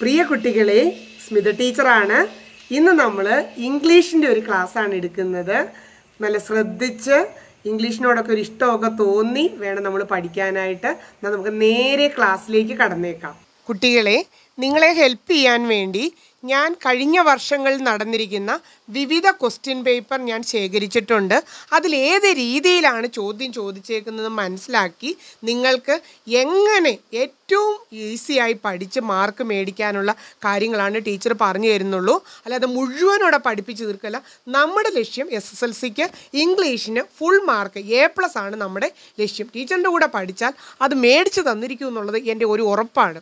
പ്രിയ കുട്ടികളെ സ്മിത ടീച്ചറാണ് ഇന്ന് നമ്മൾ ഇംഗ്ലീഷിൻ്റെ ഒരു ക്ലാസ്സാണ് എടുക്കുന്നത് നല്ല ശ്രദ്ധിച്ച് ഇംഗ്ലീഷിനോടൊക്കെ ഒരു ഇഷ്ടമൊക്കെ തോന്നി വേണം നമ്മൾ പഠിക്കാനായിട്ട് എന്നാൽ നമുക്ക് നേരെ ക്ലാസ്സിലേക്ക് കടന്നേക്കാം കുട്ടികളെ നിങ്ങളെ ഹെൽപ്പ് ചെയ്യാൻ വേണ്ടി ഞാൻ കഴിഞ്ഞ വർഷങ്ങളിൽ നടന്നിരിക്കുന്ന വിവിധ ക്വസ്റ്റ്യൻ പേപ്പർ ഞാൻ ശേഖരിച്ചിട്ടുണ്ട് അതിലേത് രീതിയിലാണ് ചോദ്യം ചോദിച്ചേക്കുന്നത് മനസ്സിലാക്കി നിങ്ങൾക്ക് എങ്ങനെ ഏറ്റവും ഈസിയായി പഠിച്ച് മാർക്ക് മേടിക്കാനുള്ള കാര്യങ്ങളാണ് ടീച്ചർ പറഞ്ഞു തരുന്നുള്ളൂ അല്ലാതെ മുഴുവനോടെ പഠിപ്പിച്ച് തീർക്കല്ല നമ്മുടെ ലക്ഷ്യം എസ് എസ് എൽ സിക്ക് ഇംഗ്ലീഷിന് ഫുൾ മാർക്ക് എ പ്ലസ് ആണ് നമ്മുടെ ലക്ഷ്യം ടീച്ചറിൻ്റെ കൂടെ പഠിച്ചാൽ അത് മേടിച്ച് തന്നിരിക്കും എന്നുള്ളത് എൻ്റെ ഒരു ഉറപ്പാണ്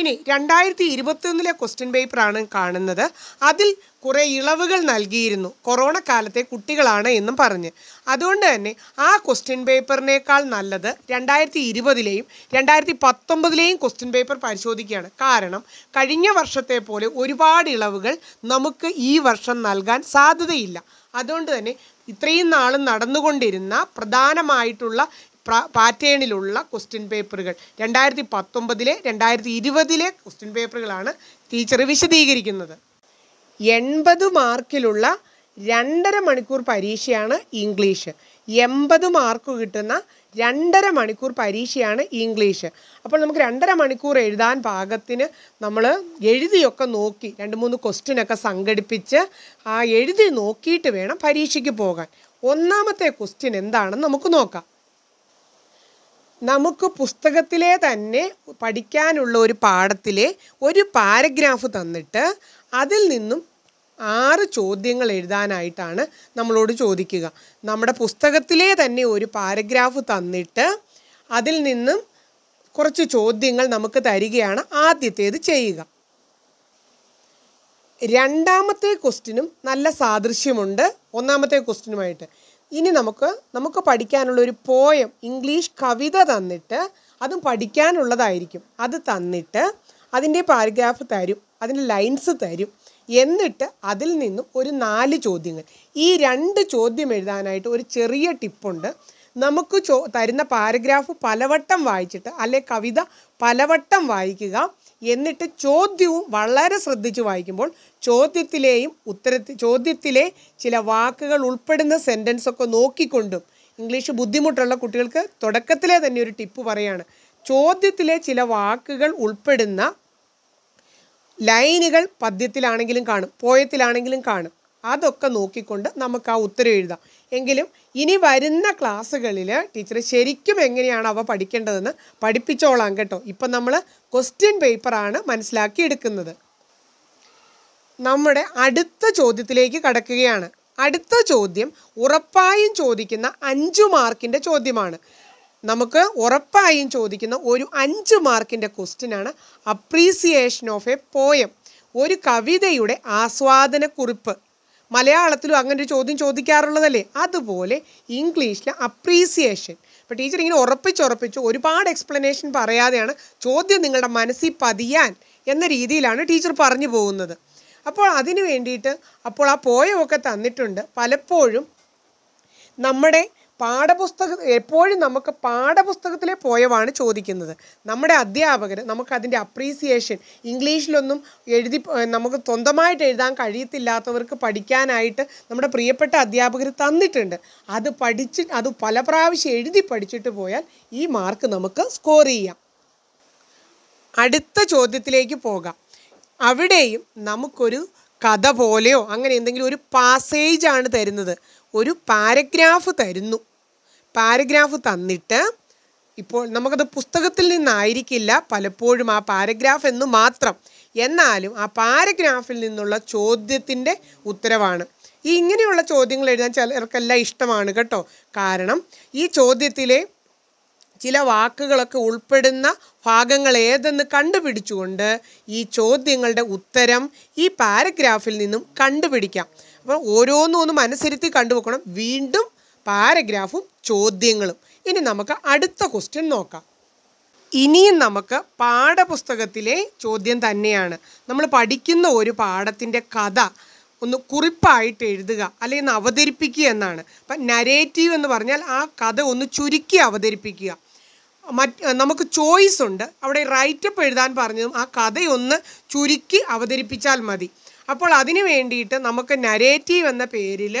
ഇനി രണ്ടായിരത്തി ഇരുപത്തൊന്നിലെ ക്വസ്റ്റ്യൻ പേപ്പറാണ് കാണുന്നത് അതിൽ കുറേ ഇളവുകൾ നൽകിയിരുന്നു കൊറോണ കാലത്തെ കുട്ടികളാണ് എന്നും പറഞ്ഞ് അതുകൊണ്ട് തന്നെ ആ ക്വസ്റ്റ്യൻ പേപ്പറിനേക്കാൾ നല്ലത് രണ്ടായിരത്തി ഇരുപതിലെയും രണ്ടായിരത്തി പത്തൊമ്പതിലെയും ക്വസ്റ്റ്യൻ പേപ്പർ പരിശോധിക്കുകയാണ് കാരണം കഴിഞ്ഞ വർഷത്തെ പോലെ ഒരുപാട് ഇളവുകൾ നമുക്ക് ഈ വർഷം നൽകാൻ സാധ്യതയില്ല അതുകൊണ്ട് തന്നെ ഇത്രയും നാൾ നടന്നുകൊണ്ടിരുന്ന പ്രധാനമായിട്ടുള്ള പാറ്റേണിലുള്ള ക്വസ്റ്റ്യൻ പേപ്പറുകൾ രണ്ടായിരത്തി പത്തൊമ്പതിലെ രണ്ടായിരത്തി ഇരുപതിലെ ക്വസ്റ്റ്യൻ പേപ്പറുകളാണ് ടീച്ചർ വിശദീകരിക്കുന്നത് എൺപത് മാർക്കിലുള്ള രണ്ടര മണിക്കൂർ പരീക്ഷയാണ് ഇംഗ്ലീഷ് എൺപത് മാർക്ക് കിട്ടുന്ന രണ്ടര മണിക്കൂർ പരീക്ഷയാണ് ഇംഗ്ലീഷ് അപ്പോൾ നമുക്ക് രണ്ടര മണിക്കൂർ എഴുതാൻ പാകത്തിന് നമ്മൾ എഴുതിയൊക്കെ നോക്കി രണ്ട് മൂന്ന് ക്വസ്റ്റ്യനൊക്കെ സംഘടിപ്പിച്ച് ആ എഴുതി നോക്കിയിട്ട് വേണം പരീക്ഷയ്ക്ക് പോകാൻ ഒന്നാമത്തെ ക്വസ്റ്റ്യൻ എന്താണെന്ന് നമുക്ക് നോക്കാം നമുക്ക് പുസ്തകത്തിലെ തന്നെ പഠിക്കാനുള്ള ഒരു പാഠത്തിലെ ഒരു പാരഗ്രാഫ് തന്നിട്ട് അതിൽ നിന്നും ആറ് ചോദ്യങ്ങൾ എഴുതാനായിട്ടാണ് നമ്മളോട് ചോദിക്കുക നമ്മുടെ പുസ്തകത്തിലെ തന്നെ ഒരു പാരഗ്രാഫ് തന്നിട്ട് അതിൽ നിന്നും കുറച്ച് ചോദ്യങ്ങൾ നമുക്ക് തരികയാണ് ആദ്യത്തേത് ചെയ്യുക രണ്ടാമത്തെ ക്വസ്റ്റിനും നല്ല സാദൃശ്യമുണ്ട് ഒന്നാമത്തെ ക്വസ്റ്റിനുമായിട്ട് ഇനി നമുക്ക് നമുക്ക് പഠിക്കാനുള്ള ഒരു പോയം ഇംഗ്ലീഷ് കവിത തന്നിട്ട് അതും പഠിക്കാനുള്ളതായിരിക്കും അത് തന്നിട്ട് അതിൻ്റെ പാരഗ്രാഫ് തരും അതിൻ്റെ ലൈൻസ് തരും എന്നിട്ട് അതിൽ നിന്നും ഒരു നാല് ചോദ്യങ്ങൾ ഈ രണ്ട് ചോദ്യം എഴുതാനായിട്ട് ഒരു ചെറിയ ടിപ്പുണ്ട് നമുക്ക് ചോ തരുന്ന പാരഗ്രാഫ് പലവട്ടം വായിച്ചിട്ട് അല്ലെ കവിത പലവട്ടം വായിക്കുക എന്നിട്ട് ചോദ്യവും വളരെ ശ്രദ്ധിച്ച് വായിക്കുമ്പോൾ ചോദ്യത്തിലെയും ഉത്തരത്തി ചോദ്യത്തിലെ ചില വാക്കുകൾ ഉൾപ്പെടുന്ന സെൻറ്റൻസൊക്കെ നോക്കിക്കൊണ്ടും ഇംഗ്ലീഷ് ബുദ്ധിമുട്ടുള്ള കുട്ടികൾക്ക് തുടക്കത്തിലെ തന്നെ ഒരു ടിപ്പ് പറയാണ് ചോദ്യത്തിലെ ചില വാക്കുകൾ ഉൾപ്പെടുന്ന ലൈനുകൾ പദ്യത്തിലാണെങ്കിലും കാണും പോയത്തിലാണെങ്കിലും കാണും അതൊക്കെ നോക്കിക്കൊണ്ട് നമുക്ക് ആ ഉത്തരം എഴുതാം എങ്കിലും ഇനി വരുന്ന ക്ലാസ്സുകളിൽ ടീച്ചർ ശരിക്കും എങ്ങനെയാണ് അവ പഠിക്കേണ്ടതെന്ന് പഠിപ്പിച്ചോളാം കേട്ടോ ഇപ്പം നമ്മൾ ക്വസ്റ്റ്യൻ പേപ്പറാണ് മനസ്സിലാക്കിയെടുക്കുന്നത് നമ്മുടെ അടുത്ത ചോദ്യത്തിലേക്ക് കടക്കുകയാണ് അടുത്ത ചോദ്യം ഉറപ്പായും ചോദിക്കുന്ന അഞ്ചു മാർക്കിൻ്റെ ചോദ്യമാണ് നമുക്ക് ഉറപ്പായും ചോദിക്കുന്ന ഒരു അഞ്ച് മാർക്കിൻ്റെ ക്വസ്റ്റിനാണ് അപ്രീസിയേഷൻ ഓഫ് എ പോയം ഒരു കവിതയുടെ ആസ്വാദനക്കുറിപ്പ് മലയാളത്തിലും അങ്ങനെ ഒരു ചോദ്യം ചോദിക്കാറുള്ളതല്ലേ അതുപോലെ ഇംഗ്ലീഷിലെ അപ്രീസിയേഷൻ അപ്പോൾ ടീച്ചർ ഇങ്ങനെ ഉറപ്പിച്ചുറപ്പിച്ചു ഒരുപാട് എക്സ്പ്ലനേഷൻ പറയാതെയാണ് ചോദ്യം നിങ്ങളുടെ മനസ്സിൽ പതിയാൻ എന്ന രീതിയിലാണ് ടീച്ചർ പറഞ്ഞു പോകുന്നത് അപ്പോൾ അതിന് വേണ്ടിയിട്ട് അപ്പോൾ ആ പോയമൊക്കെ തന്നിട്ടുണ്ട് പലപ്പോഴും നമ്മുടെ പാഠപുസ്തക എപ്പോഴും നമുക്ക് പാഠപുസ്തകത്തിലെ പോയവാണ് ചോദിക്കുന്നത് നമ്മുടെ അധ്യാപകർ നമുക്ക് അതിൻ്റെ അപ്രീസിയേഷൻ ഇംഗ്ലീഷിലൊന്നും എഴുതി നമുക്ക് സ്വന്തമായിട്ട് എഴുതാൻ കഴിയത്തില്ലാത്തവർക്ക് പഠിക്കാനായിട്ട് നമ്മുടെ പ്രിയപ്പെട്ട അധ്യാപകർ തന്നിട്ടുണ്ട് അത് പഠിച്ച് അത് പല പ്രാവശ്യം എഴുതി പഠിച്ചിട്ട് പോയാൽ ഈ മാർക്ക് നമുക്ക് സ്കോർ ചെയ്യാം അടുത്ത ചോദ്യത്തിലേക്ക് പോകാം അവിടെയും നമുക്കൊരു കഥ പോലെയോ അങ്ങനെ എന്തെങ്കിലും ഒരു പാസേജ് ആണ് തരുന്നത് ഒരു പാരഗ്രാഫ് തരുന്നു പാരഗ്രാഫ് തന്നിട്ട് ഇപ്പോൾ നമുക്കത് പുസ്തകത്തിൽ നിന്നായിരിക്കില്ല പലപ്പോഴും ആ പാരഗ്രാഫ് എന്ന് മാത്രം എന്നാലും ആ പാരഗ്രാഫിൽ നിന്നുള്ള ചോദ്യത്തിൻ്റെ ഉത്തരവാണ് ഈ ഇങ്ങനെയുള്ള ചോദ്യങ്ങൾ എഴുതാൻ ചിലർക്കെല്ലാം ഇഷ്ടമാണ് കേട്ടോ കാരണം ഈ ചോദ്യത്തിലെ ചില വാക്കുകളൊക്കെ ഉൾപ്പെടുന്ന ഭാഗങ്ങൾ ഏതെന്ന് കണ്ടുപിടിച്ചുകൊണ്ട് ഈ ചോദ്യങ്ങളുടെ ഉത്തരം ഈ പാരഗ്രാഫിൽ നിന്നും കണ്ടുപിടിക്കാം അപ്പോൾ ഓരോന്നും ഒന്നും അനുസരിച്ച് കണ്ടുവെക്കണം വീണ്ടും പാരഗ്രാഫും ചോദ്യങ്ങളും ഇനി നമുക്ക് അടുത്ത ക്വസ്റ്റ്യൻ നോക്കാം ഇനിയും നമുക്ക് പാഠപുസ്തകത്തിലെ ചോദ്യം തന്നെയാണ് നമ്മൾ പഠിക്കുന്ന ഒരു പാഠത്തിൻ്റെ കഥ ഒന്ന് കുറിപ്പായിട്ട് എഴുതുക അല്ലെങ്കിൽ ഒന്ന് അവതരിപ്പിക്കുക എന്നാണ് അപ്പം നരേറ്റീവ് എന്ന് പറഞ്ഞാൽ ആ കഥ ഒന്ന് ചുരുക്കി അവതരിപ്പിക്കുക മറ്റ് നമുക്ക് ചോയ്സ് ഉണ്ട് അവിടെ റൈറ്റപ്പ് എഴുതാൻ പറഞ്ഞതും ആ കഥയൊന്ന് ചുരുക്കി അവതരിപ്പിച്ചാൽ മതി അപ്പോൾ അതിന് വേണ്ടിയിട്ട് നമുക്ക് നരേറ്റീവ് എന്ന പേരിൽ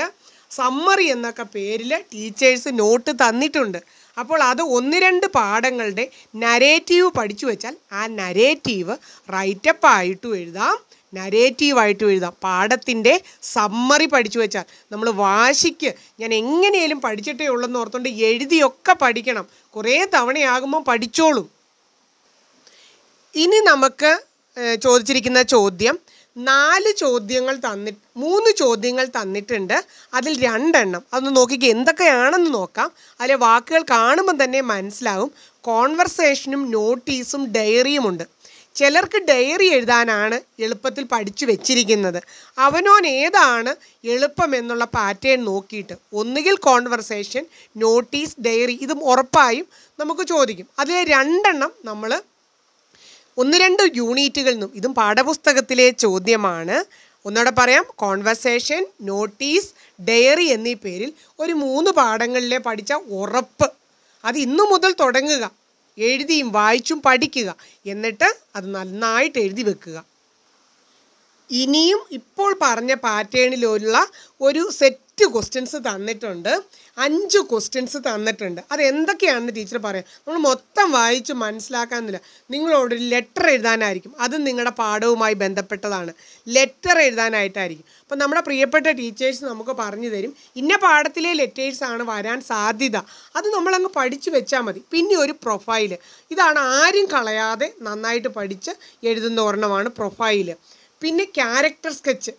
സമ്മറി എന്നൊക്കെ പേരിൽ ടീച്ചേഴ്സ് നോട്ട് തന്നിട്ടുണ്ട് അപ്പോൾ അത് ഒന്ന് രണ്ട് പാഠങ്ങളുടെ നരേറ്റീവ് പഠിച്ചു വെച്ചാൽ ആ നരേറ്റീവ് റൈറ്റപ്പ് ആയിട്ടും എഴുതാം നരേറ്റീവായിട്ടും എഴുതാം പാഠത്തിൻ്റെ സമ്മറി പഠിച്ചു വെച്ചാൽ നമ്മൾ വാശിക്ക് ഞാൻ എങ്ങനെയും പഠിച്ചിട്ടേ ഉള്ളെന്ന് ഓർത്തുകൊണ്ട് എഴുതിയൊക്കെ പഠിക്കണം കുറേ തവണയാകുമ്പോൾ പഠിച്ചോളും ഇനി നമുക്ക് ചോദിച്ചിരിക്കുന്ന ചോദ്യം നാല് ചോദ്യങ്ങൾ തന്നിട്ട് മൂന്ന് ചോദ്യങ്ങൾ തന്നിട്ടുണ്ട് അതിൽ രണ്ടെണ്ണം അതൊന്ന് നോക്കിക്കുക എന്തൊക്കെയാണെന്ന് നോക്കാം അതിലെ വാക്കുകൾ കാണുമ്പോൾ തന്നെ മനസ്സിലാവും കോൺവെർസേഷനും നോട്ടീസും ഡയറിയുമുണ്ട് ചിലർക്ക് ഡയറി എഴുതാനാണ് എളുപ്പത്തിൽ പഠിച്ചു വെച്ചിരിക്കുന്നത് അവനോൻ ഏതാണ് എളുപ്പം എന്നുള്ള പാറ്റേൺ നോക്കിയിട്ട് ഒന്നുകിൽ കോൺവെർസേഷൻ നോട്ടീസ് ഡയറി ഇതും ഉറപ്പായും നമുക്ക് ചോദിക്കും അതിലെ രണ്ടെണ്ണം നമ്മൾ ഒന്ന് രണ്ട് യൂണിറ്റുകളിൽ നിന്നും ഇതും പാഠപുസ്തകത്തിലെ ചോദ്യമാണ് ഒന്നുകൂടെ പറയാം കോൺവെർസേഷൻ നോട്ടീസ് ഡയറി എന്നീ പേരിൽ ഒരു മൂന്ന് പാഠങ്ങളിലെ പഠിച്ച ഉറപ്പ് അത് ഇന്നു മുതൽ തുടങ്ങുക എഴുതിയും വായിച്ചും പഠിക്കുക എന്നിട്ട് അത് നന്നായിട്ട് എഴുതി വെക്കുക ഇനിയും ഇപ്പോൾ പറഞ്ഞ പാറ്റേണിലുള്ള ഒരു സെറ്റ് എട്ട് ക്വസ്റ്റ്യൻസ് തന്നിട്ടുണ്ട് അഞ്ച് ക്വസ്റ്റ്യൻസ് തന്നിട്ടുണ്ട് അത് എന്തൊക്കെയാണെന്ന് ടീച്ചർ പറയാം നമ്മൾ മൊത്തം വായിച്ച് മനസ്സിലാക്കാമെന്നില്ല നിങ്ങളോട് ലെറ്റർ എഴുതാനായിരിക്കും അത് നിങ്ങളുടെ പാഠവുമായി ബന്ധപ്പെട്ടതാണ് ലെറ്റർ എഴുതാനായിട്ടായിരിക്കും അപ്പം നമ്മുടെ പ്രിയപ്പെട്ട ടീച്ചേഴ്സ് നമുക്ക് പറഞ്ഞു തരും ഇന്ന പാഠത്തിലെ ലെറ്റേഴ്സാണ് വരാൻ സാധ്യത അത് നമ്മളങ്ങ് പഠിച്ചു വെച്ചാൽ മതി പിന്നെ ഒരു പ്രൊഫൈൽ ഇതാണ് ആരും കളയാതെ നന്നായിട്ട് പഠിച്ച് എഴുതുന്ന ഒരെണ്ണമാണ് പ്രൊഫൈൽ പിന്നെ ക്യാരക്ടർ സ്കെച്ച്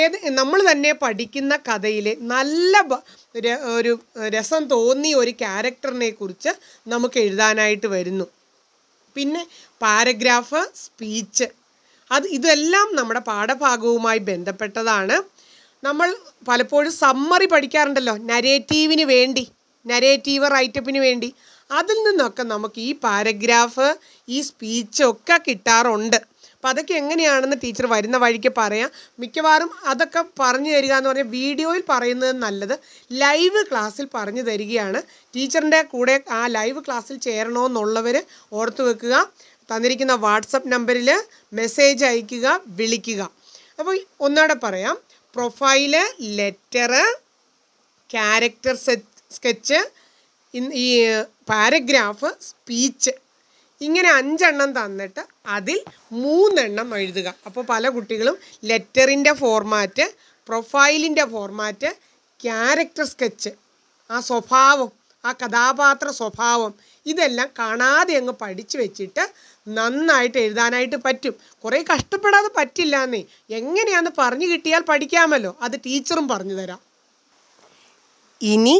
ഏത് നമ്മൾ തന്നെ പഠിക്കുന്ന കഥയിലെ നല്ല ഒരു രസം തോന്നിയ ഒരു ക്യാരക്ടറിനെ കുറിച്ച് നമുക്ക് എഴുതാനായിട്ട് വരുന്നു പിന്നെ പാരഗ്രാഫ് സ്പീച്ച് അത് ഇതെല്ലാം നമ്മുടെ പാഠഭാഗവുമായി ബന്ധപ്പെട്ടതാണ് നമ്മൾ പലപ്പോഴും സമ്മറി പഠിക്കാറുണ്ടല്ലോ നരേറ്റീവിന് വേണ്ടി നരേറ്റീവ് റൈറ്റപ്പിന് വേണ്ടി അതിൽ നിന്നൊക്കെ നമുക്ക് ഈ പാരഗ്രാഫ് ഈ സ്പീച്ചൊക്കെ കിട്ടാറുണ്ട് അപ്പോൾ അതൊക്കെ എങ്ങനെയാണെന്ന് ടീച്ചർ വരുന്ന വഴിക്ക് പറയാം മിക്കവാറും അതൊക്കെ പറഞ്ഞു തരിക എന്ന് പറഞ്ഞാൽ വീഡിയോയിൽ പറയുന്നത് നല്ലത് ലൈവ് ക്ലാസ്സിൽ പറഞ്ഞു തരികയാണ് ടീച്ചറിൻ്റെ കൂടെ ആ ലൈവ് ക്ലാസ്സിൽ ചേരണമെന്നുള്ളവർ ഓർത്തു വെക്കുക തന്നിരിക്കുന്ന വാട്സപ്പ് നമ്പറിൽ മെസ്സേജ് അയക്കുക വിളിക്കുക അപ്പോൾ ഒന്നുകൂടെ പറയാം profile letter character set sketch ഈ പാരഗ്രാഫ് സ്പീച്ച് ഇങ്ങനെ അഞ്ചെണ്ണം തന്നിട്ട് അതിൽ മൂന്നെണ്ണം എഴുതുക അപ്പോൾ പല കുട്ടികളും ലെറ്ററിൻ്റെ ഫോർമാറ്റ് പ്രൊഫൈലിൻ്റെ ഫോർമാറ്റ് ക്യാരക്ടർ സ്കെച്ച് ആ സ്വഭാവം ആ കഥാപാത്ര സ്വഭാവം ഇതെല്ലാം കാണാതെ അങ്ങ് പഠിച്ചു വെച്ചിട്ട് നന്നായിട്ട് എഴുതാനായിട്ട് പറ്റും കുറേ കഷ്ടപ്പെടാതെ പറ്റില്ല എന്നേ എങ്ങനെയാന്ന് പറഞ്ഞു കിട്ടിയാൽ പഠിക്കാമല്ലോ അത് ടീച്ചറും പറഞ്ഞു തരാം ഇനി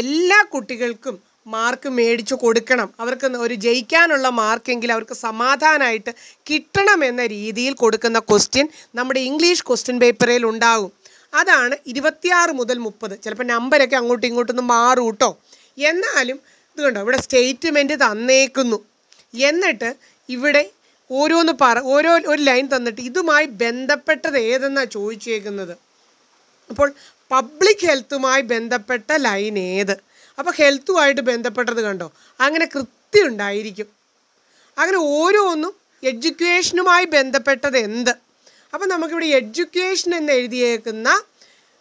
എല്ലാ കുട്ടികൾക്കും മാർക്ക് മേടിച്ചു കൊടുക്കണം അവർക്ക് ഒരു ജയിക്കാനുള്ള മാർക്കെങ്കിൽ അവർക്ക് സമാധാനമായിട്ട് കിട്ടണം എന്ന രീതിയിൽ കൊടുക്കുന്ന ക്വസ്റ്റ്യൻ നമ്മുടെ ഇംഗ്ലീഷ് ക്വസ്റ്റ്യൻ പേപ്പറിൽ ഉണ്ടാകും അതാണ് ഇരുപത്തിയാറ് മുതൽ മുപ്പത് ചിലപ്പോൾ നമ്പരൊക്കെ അങ്ങോട്ടും ഇങ്ങോട്ടൊന്നും മാറും കേട്ടോ എന്നാലും ഇത് കണ്ടോ ഇവിടെ സ്റ്റേറ്റ്മെൻറ്റ് തന്നേക്കുന്നു എന്നിട്ട് ഇവിടെ ഓരോന്ന് പറ ഓരോ ഒരു ലൈൻ തന്നിട്ട് ഇതുമായി ബന്ധപ്പെട്ടത് ഏതെന്നാണ് ചോദിച്ചേക്കുന്നത് അപ്പോൾ പബ്ലിക് ഹെൽത്തുമായി ബന്ധപ്പെട്ട ലൈൻ ഏത് അപ്പോൾ ഹെൽത്തുമായിട്ട് ബന്ധപ്പെട്ടത് കണ്ടോ അങ്ങനെ കൃത്യം ഉണ്ടായിരിക്കും അങ്ങനെ ഓരോന്നും എഡ്യൂക്കേഷനുമായി ബന്ധപ്പെട്ടത് എന്ത് അപ്പം നമുക്കിവിടെ എഡ്യൂക്കേഷൻ എന്ന് എഴുതിയേക്കുന്ന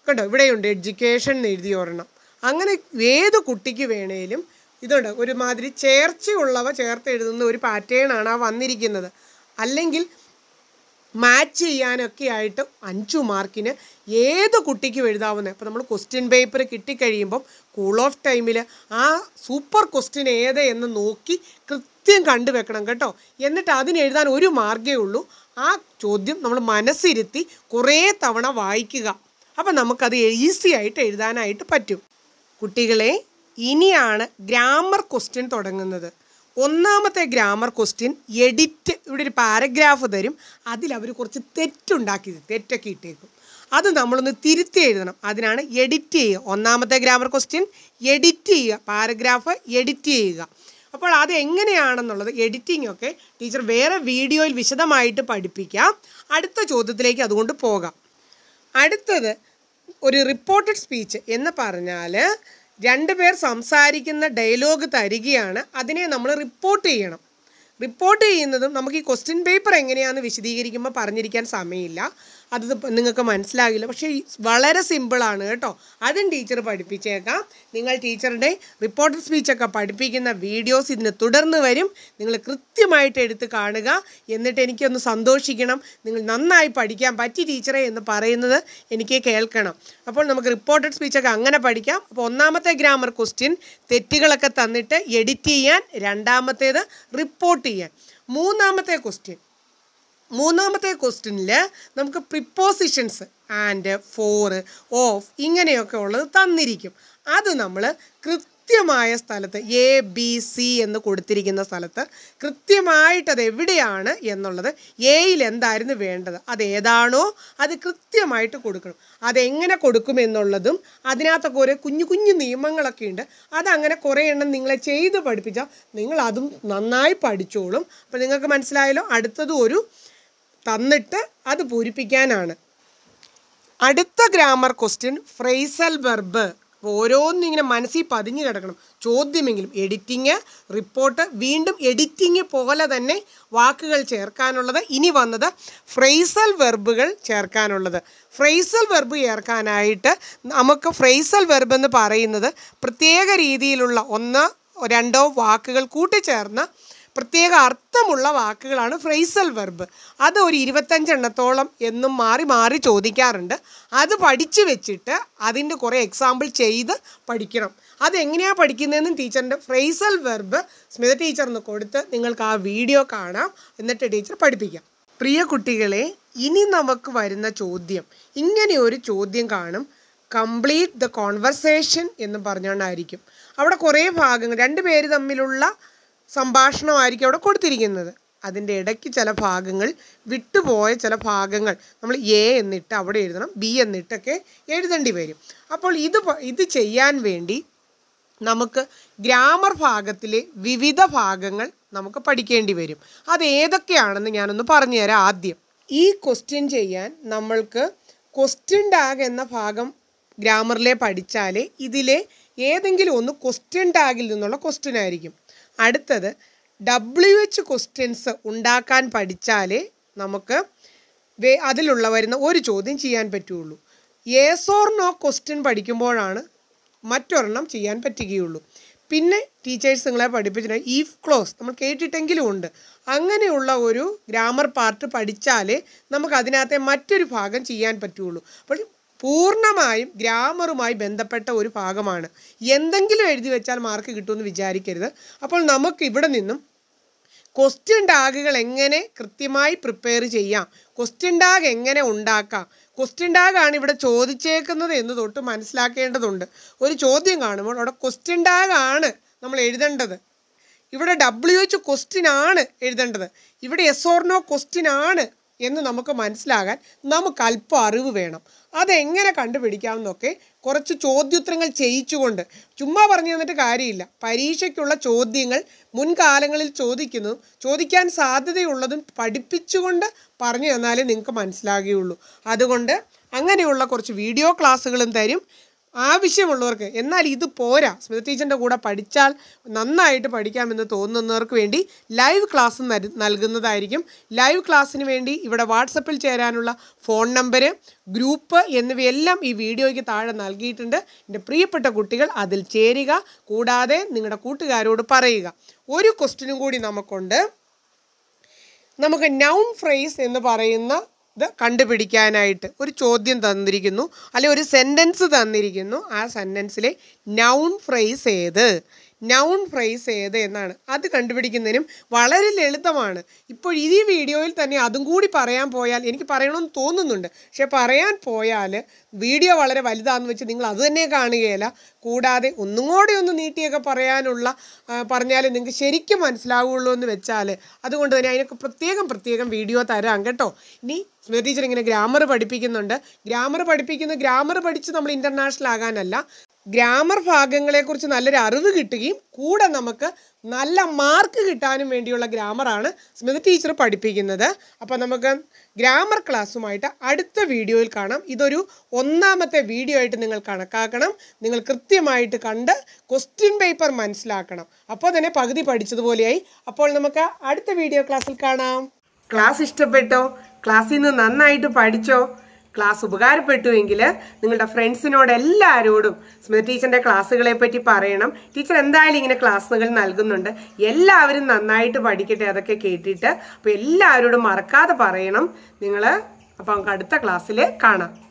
കണ്ടോ ഇവിടെയുണ്ട് എഡ്യൂക്കേഷൻ എന്ന് എഴുതി ഓരണം അങ്ങനെ ഏത് കുട്ടിക്ക് വേണേലും ഇതുണ്ട് ഒരുമാതിരി ചേർച്ചയുള്ളവ ചേർത്ത് എഴുതുന്ന ഒരു പാറ്റേണാണ് ആ വന്നിരിക്കുന്നത് അല്ലെങ്കിൽ മാച്ച് ചെയ്യാനൊക്കെ ആയിട്ട് അഞ്ചു മാർക്കിന് ഏത് കുട്ടിക്കും എഴുതാവുന്ന അപ്പോൾ നമ്മൾ ക്വസ്റ്റ്യൻ പേപ്പർ കിട്ടിക്കഴിയുമ്പം കൂൾ ഓഫ് ടൈമിൽ ആ സൂപ്പർ ക്വസ്റ്റ്യൻ ഏത് എന്ന് നോക്കി കൃത്യം കണ്ടു വെക്കണം കേട്ടോ എന്നിട്ട് അതിന് എഴുതാൻ ഒരു മാർഗ്ഗേ ഉള്ളൂ ആ ചോദ്യം നമ്മൾ മനസ്സിരുത്തി കുറേ തവണ വായിക്കുക അപ്പം നമുക്കത് ഈസി ആയിട്ട് എഴുതാനായിട്ട് പറ്റും കുട്ടികളെ ഇനിയാണ് ഗ്രാമർ ക്വസ്റ്റ്യൻ തുടങ്ങുന്നത് ഒന്നാമത്തെ ഗ്രാമർ ക്വസ്റ്റ്യൻ എഡിറ്റ് ഇവിടെ ഒരു പാരഗ്രാഫ് തരും അതിൽ അവർ കുറച്ച് തെറ്റുണ്ടാക്കി തെറ്റൊക്കെ ഇട്ടേക്കും അത് നമ്മളൊന്ന് തിരുത്തി എഴുതണം അതിനാണ് എഡിറ്റ് ചെയ്യുക ഒന്നാമത്തെ ഗ്രാമർ ക്വസ്റ്റ്യൻ എഡിറ്റ് ചെയ്യുക പാരഗ്രാഫ് എഡിറ്റ് ചെയ്യുക അപ്പോൾ അത് എങ്ങനെയാണെന്നുള്ളത് എഡിറ്റിംഗ് ഒക്കെ ടീച്ചർ വേറെ വീഡിയോയിൽ വിശദമായിട്ട് പഠിപ്പിക്കാം അടുത്ത ചോദ്യത്തിലേക്ക് അതുകൊണ്ട് പോകാം അടുത്തത് ഒരു റിപ്പോർട്ടഡ് സ്പീച്ച് എന്ന് പറഞ്ഞാൽ രണ്ടുപേർ സംസാരിക്കുന്ന ഡയലോഗ് തരികയാണ് അതിനെ നമ്മൾ റിപ്പോർട്ട് ചെയ്യണം റിപ്പോർട്ട് ചെയ്യുന്നതും നമുക്ക് ഈ ക്വസ്റ്റ്യൻ പേപ്പർ എങ്ങനെയാണെന്ന് വിശദീകരിക്കുമ്പോൾ പറഞ്ഞിരിക്കാൻ സമയമില്ല അത് നിങ്ങൾക്ക് മനസ്സിലാകില്ല പക്ഷേ വളരെ സിമ്പിളാണ് കേട്ടോ അതും ടീച്ചർ പഠിപ്പിച്ചേക്കാം നിങ്ങൾ ടീച്ചറുടെ റിപ്പോർട്ടർ സ്പീച്ചൊക്കെ പഠിപ്പിക്കുന്ന വീഡിയോസ് ഇതിന് തുടർന്ന് വരും നിങ്ങൾ കൃത്യമായിട്ട് എടുത്ത് കാണുക എന്നിട്ട് എനിക്കൊന്ന് സന്തോഷിക്കണം നിങ്ങൾ നന്നായി പഠിക്കാൻ പറ്റി ടീച്ചറെ എന്ന് പറയുന്നത് എനിക്ക് കേൾക്കണം അപ്പോൾ നമുക്ക് റിപ്പോർട്ടഡ് സ്പീച്ചൊക്കെ അങ്ങനെ പഠിക്കാം അപ്പോൾ ഒന്നാമത്തെ ഗ്രാമർ ക്വസ്റ്റ്യൻ തെറ്റുകളൊക്കെ തന്നിട്ട് എഡിറ്റ് ചെയ്യാൻ രണ്ടാമത്തേത് റിപ്പോർട്ട് ചെയ്യാൻ മൂന്നാമത്തെ ക്വസ്റ്റ്യൻ മൂന്നാമത്തെ ക്വസ്റ്റ്യനിൽ നമുക്ക് പ്രിപ്പോസിഷൻസ് ആൻഡ് ഫോർ ഓഫ് ഇങ്ങനെയൊക്കെ ഉള്ളത് തന്നിരിക്കും അത് നമ്മൾ കൃത്യമായ സ്ഥലത്ത് എ ബി സി എന്ന് കൊടുത്തിരിക്കുന്ന സ്ഥലത്ത് കൃത്യമായിട്ടത് എവിടെയാണ് എന്നുള്ളത് എയിൽ എന്തായിരുന്നു വേണ്ടത് അത് ഏതാണോ അത് കൃത്യമായിട്ട് കൊടുക്കണം അതെങ്ങനെ കൊടുക്കുമെന്നുള്ളതും അതിനകത്തൊക്കെ ഓരോ കുഞ്ഞു കുഞ്ഞു നിയമങ്ങളൊക്കെ ഉണ്ട് അതങ്ങനെ കുറേ എണ്ണം നിങ്ങളെ ചെയ്ത് പഠിപ്പിച്ചാൽ നിങ്ങൾ അതും നന്നായി പഠിച്ചോളും അപ്പോൾ നിങ്ങൾക്ക് മനസ്സിലായല്ലോ അടുത്തതും ഒരു തന്നിട്ട് അത് പൂരിപ്പിക്കാനാണ് അടുത്ത ഗ്രാമർ ക്വസ്റ്റ്യൻ ഫ്രേസൽ വെർബ് ഓരോന്നും ഇങ്ങനെ മനസ്സിൽ പതിഞ്ഞു കിടക്കണം ചോദ്യമെങ്കിലും എഡിറ്റിങ് റിപ്പോർട്ട് വീണ്ടും എഡിറ്റിങ് പോലെ തന്നെ വാക്കുകൾ ചേർക്കാനുള്ളത് ഇനി വന്നത് ഫ്രേസൽ വെർബുകൾ ചേർക്കാനുള്ളത് ഫ്രേസൽ വെർബ് ചേർക്കാനായിട്ട് നമുക്ക് ഫ്രേസൽ വെർബ് എന്ന് പറയുന്നത് പ്രത്യേക രീതിയിലുള്ള ഒന്ന് രണ്ടോ വാക്കുകൾ കൂട്ടിച്ചേർന്ന് പ്രത്യേക അർത്ഥമുള്ള വാക്കുകളാണ് ഫ്രേസൽ വെർബ് അത് ഒരു ഇരുപത്തഞ്ചെണ്ണത്തോളം എന്നും മാറി മാറി ചോദിക്കാറുണ്ട് അത് പഠിച്ചു വെച്ചിട്ട് അതിൻ്റെ കുറേ എക്സാമ്പിൾ ചെയ്ത് പഠിക്കണം അതെങ്ങനെയാണ് പഠിക്കുന്നതെന്നും ടീച്ചറിൻ്റെ ഫ്രേസൽ വെർബ് സ്മിത ടീച്ചറിന് കൊടുത്ത് നിങ്ങൾക്ക് ആ വീഡിയോ കാണാം എന്നിട്ട് ടീച്ചർ പഠിപ്പിക്കാം പ്രിയ കുട്ടികളെ ഇനി നമുക്ക് വരുന്ന ചോദ്യം ഇങ്ങനെ ഒരു ചോദ്യം കാണും കംപ്ലീറ്റ് ദ കോൺവെർസേഷൻ എന്ന് പറഞ്ഞുകൊണ്ടായിരിക്കും അവിടെ കുറേ ഭാഗങ്ങൾ രണ്ട് പേര് തമ്മിലുള്ള സംഭാഷണമായിരിക്കും അവിടെ കൊടുത്തിരിക്കുന്നത് അതിൻ്റെ ഇടയ്ക്ക് ചില ഭാഗങ്ങൾ വിട്ടുപോയ ചില ഭാഗങ്ങൾ നമ്മൾ എ എന്നിട്ട് അവിടെ എഴുതണം ബി എന്നിട്ടൊക്കെ എഴുതേണ്ടി വരും അപ്പോൾ ഇത് ഇത് ചെയ്യാൻ വേണ്ടി നമുക്ക് ഗ്രാമർ ഭാഗത്തിലെ വിവിധ ഭാഗങ്ങൾ നമുക്ക് പഠിക്കേണ്ടി വരും അത് ഏതൊക്കെയാണെന്ന് ഞാനൊന്ന് പറഞ്ഞുതരാം ആദ്യം ഈ ക്വസ്റ്റ്യൻ ചെയ്യാൻ നമ്മൾക്ക് ക്വസ്റ്റ്യൻ ടാഗ് എന്ന ഭാഗം ഗ്രാമറിലെ പഠിച്ചാൽ ഇതിലെ ഏതെങ്കിലും ഒന്ന് ക്വസ്റ്റ്യൻ ടാഗിൽ നിന്നുള്ള ക്വസ്റ്റ്യൻ ആയിരിക്കും അടുത്തത് ഡബ്ല്യു എച്ച് ക്വസ്റ്റ്യൻസ് ഉണ്ടാക്കാൻ പഠിച്ചാലേ നമുക്ക് വേ അതിലുള്ള വരുന്ന ഒരു ചോദ്യം ചെയ്യാൻ പറ്റുകയുള്ളൂ യേസ് ഓർ നോ ക്വസ്റ്റ്യൻ പഠിക്കുമ്പോഴാണ് മറ്റൊരെണ്ണം ചെയ്യാൻ പറ്റുകയുള്ളൂ പിന്നെ ടീച്ചേഴ്സ് നിങ്ങളെ പഠിപ്പിച്ചിട്ടുണ്ട് ഈഫ് ക്ലോസ് നമ്മൾ കേട്ടിട്ടെങ്കിലും ഉണ്ട് അങ്ങനെയുള്ള ഒരു ഗ്രാമർ പാർട്ട് പഠിച്ചാലേ നമുക്ക് അതിനകത്തെ മറ്റൊരു ഭാഗം ചെയ്യാൻ പറ്റുകയുള്ളൂ അപ്പോൾ പൂർണ്ണമായും ഗ്രാമറുമായി ബന്ധപ്പെട്ട ഒരു ഭാഗമാണ് എന്തെങ്കിലും എഴുതി വെച്ചാൽ മാർക്ക് കിട്ടുമെന്ന് വിചാരിക്കരുത് അപ്പോൾ നമുക്ക് ഇവിടെ നിന്നും ക്വസ്റ്റ്യൻ ടാഗുകൾ എങ്ങനെ കൃത്യമായി പ്രിപ്പയർ ചെയ്യാം ക്വസ്റ്റ്യൻ ടാഗ് എങ്ങനെ ഉണ്ടാക്കാം ക്വസ്റ്റ്യൻ ടാഗാണ് ഇവിടെ ചോദിച്ചേക്കുന്നത് എന്ന് തൊട്ട് മനസ്സിലാക്കേണ്ടതുണ്ട് ഒരു ചോദ്യം കാണുമ്പോൾ അവിടെ ക്വസ്റ്റ്യൻ ടാഗാണ് നമ്മൾ എഴുതേണ്ടത് ഇവിടെ ഡബ്ല്യു എച്ച് ക്വസ്റ്റ്യൻ ആണ് എഴുതേണ്ടത് ഇവിടെ എസ് ഓർ നോ ക്വസ്റ്റ്യൻ ആണ് എന്ന് നമുക്ക് മനസ്സിലാകാൻ നമുക്ക് അല്പം അറിവ് വേണം അതെങ്ങനെ കണ്ടുപിടിക്കാമെന്നൊക്കെ കുറച്ച് ചോദ്യോത്തരങ്ങൾ ചെയ്യിച്ചുകൊണ്ട് ചുമ്മാ പറഞ്ഞു തന്നിട്ട് കാര്യമില്ല പരീക്ഷയ്ക്കുള്ള ചോദ്യങ്ങൾ മുൻകാലങ്ങളിൽ ചോദിക്കുന്നതും ചോദിക്കാൻ സാധ്യതയുള്ളതും പഠിപ്പിച്ചുകൊണ്ട് പറഞ്ഞു തന്നാലേ നിങ്ങൾക്ക് മനസ്സിലാകുകയുള്ളൂ അതുകൊണ്ട് അങ്ങനെയുള്ള കുറച്ച് വീഡിയോ ക്ലാസ്സുകളും തരും ആവശ്യമുള്ളവർക്ക് എന്നാൽ ഇത് പോരാ സ്മിത ടീച്ചറിൻ്റെ കൂടെ പഠിച്ചാൽ നന്നായിട്ട് പഠിക്കാമെന്ന് തോന്നുന്നവർക്ക് വേണ്ടി ലൈവ് ക്ലാസ് നൽകുന്നതായിരിക്കും ലൈവ് ക്ലാസ്സിന് വേണ്ടി ഇവിടെ വാട്സപ്പിൽ ചേരാനുള്ള ഫോൺ നമ്പർ ഗ്രൂപ്പ് എന്നിവയെല്ലാം ഈ വീഡിയോയ്ക്ക് താഴെ നൽകിയിട്ടുണ്ട് എൻ്റെ പ്രിയപ്പെട്ട കുട്ടികൾ അതിൽ ചേരുക കൂടാതെ നിങ്ങളുടെ കൂട്ടുകാരോട് പറയുക ഒരു ക്വസ്റ്റിനും കൂടി നമുക്കുണ്ട് നമുക്ക് നൗൺ ഫ്രേസ് എന്ന് പറയുന്ന ഇത് കണ്ടുപിടിക്കാനായിട്ട് ഒരു ചോദ്യം തന്നിരിക്കുന്നു അല്ലെ ഒരു സെൻറ്റൻസ് തന്നിരിക്കുന്നു ആ സെൻറ്റൻസിലെ നൗൺ ഫ്രേസ് ഏത് നൗൺ ഫ്രേസ് ഏത് എന്നാണ് അത് കണ്ടുപിടിക്കുന്നതിനും വളരെ ലളിതമാണ് ഇപ്പോൾ ഈ വീഡിയോയിൽ തന്നെ അതും കൂടി പറയാൻ പോയാൽ എനിക്ക് പറയണമെന്ന് തോന്നുന്നുണ്ട് പക്ഷെ പറയാൻ പോയാൽ വീഡിയോ വളരെ വലുതാണെന്ന് വെച്ച് നിങ്ങൾ അത് തന്നെ കാണുകയില്ല കൂടാതെ ഒന്നും കൂടി ഒന്ന് നീട്ടിയൊക്കെ പറയാനുള്ള പറഞ്ഞാൽ നിങ്ങൾക്ക് ശരിക്കും മനസ്സിലാവുള്ളൂ എന്ന് വെച്ചാൽ അതുകൊണ്ട് തന്നെ അതിനൊക്കെ പ്രത്യേകം പ്രത്യേകം വീഡിയോ തരാം കേട്ടോ ഇനി സ്മൃതി ടീച്ചർ ഇങ്ങനെ ഗ്രാമർ പഠിപ്പിക്കുന്നുണ്ട് ഗ്രാമർ പഠിപ്പിക്കുന്ന ഗ്രാമർ പഠിച്ച് നമ്മൾ ഇൻ്റർനാഷണൽ ആകാനല്ല ഗ്രാമർ ഭാഗങ്ങളെക്കുറിച്ച് നല്ലൊരു അറിവ് കിട്ടുകയും കൂടെ നമുക്ക് നല്ല മാർക്ക് കിട്ടാനും വേണ്ടിയുള്ള ഗ്രാമറാണ് സ്മിത ടീച്ചർ പഠിപ്പിക്കുന്നത് അപ്പോൾ നമുക്ക് ഗ്രാമർ ക്ലാസ്സുമായിട്ട് അടുത്ത വീഡിയോയിൽ കാണാം ഇതൊരു ഒന്നാമത്തെ വീഡിയോ ആയിട്ട് നിങ്ങൾ കണക്കാക്കണം നിങ്ങൾ കൃത്യമായിട്ട് കണ്ട് ക്വസ്റ്റ്യൻ പേപ്പർ മനസ്സിലാക്കണം അപ്പോൾ തന്നെ പകുതി പഠിച്ചതുപോലെയായി അപ്പോൾ നമുക്ക് അടുത്ത വീഡിയോ ക്ലാസ്സിൽ കാണാം ക്ലാസ് ഇഷ്ടപ്പെട്ടോ ക്ലാസ്സിൽ നിന്ന് നന്നായിട്ട് പഠിച്ചോ ക്ലാസ് ഉപകാരപ്പെട്ടുവെങ്കിൽ നിങ്ങളുടെ ഫ്രണ്ട്സിനോട് എല്ലാവരോടും സ്മിത ടീച്ചറിൻ്റെ ക്ലാസ്സുകളെ പറ്റി പറയണം ടീച്ചർ എന്തായാലും ഇങ്ങനെ ക്ലാസ്സുകൾ നൽകുന്നുണ്ട് എല്ലാവരും നന്നായിട്ട് പഠിക്കട്ടെ അതൊക്കെ കേട്ടിട്ട് അപ്പോൾ എല്ലാവരോടും മറക്കാതെ പറയണം നിങ്ങൾ അപ്പം അടുത്ത ക്ലാസ്സിൽ കാണാം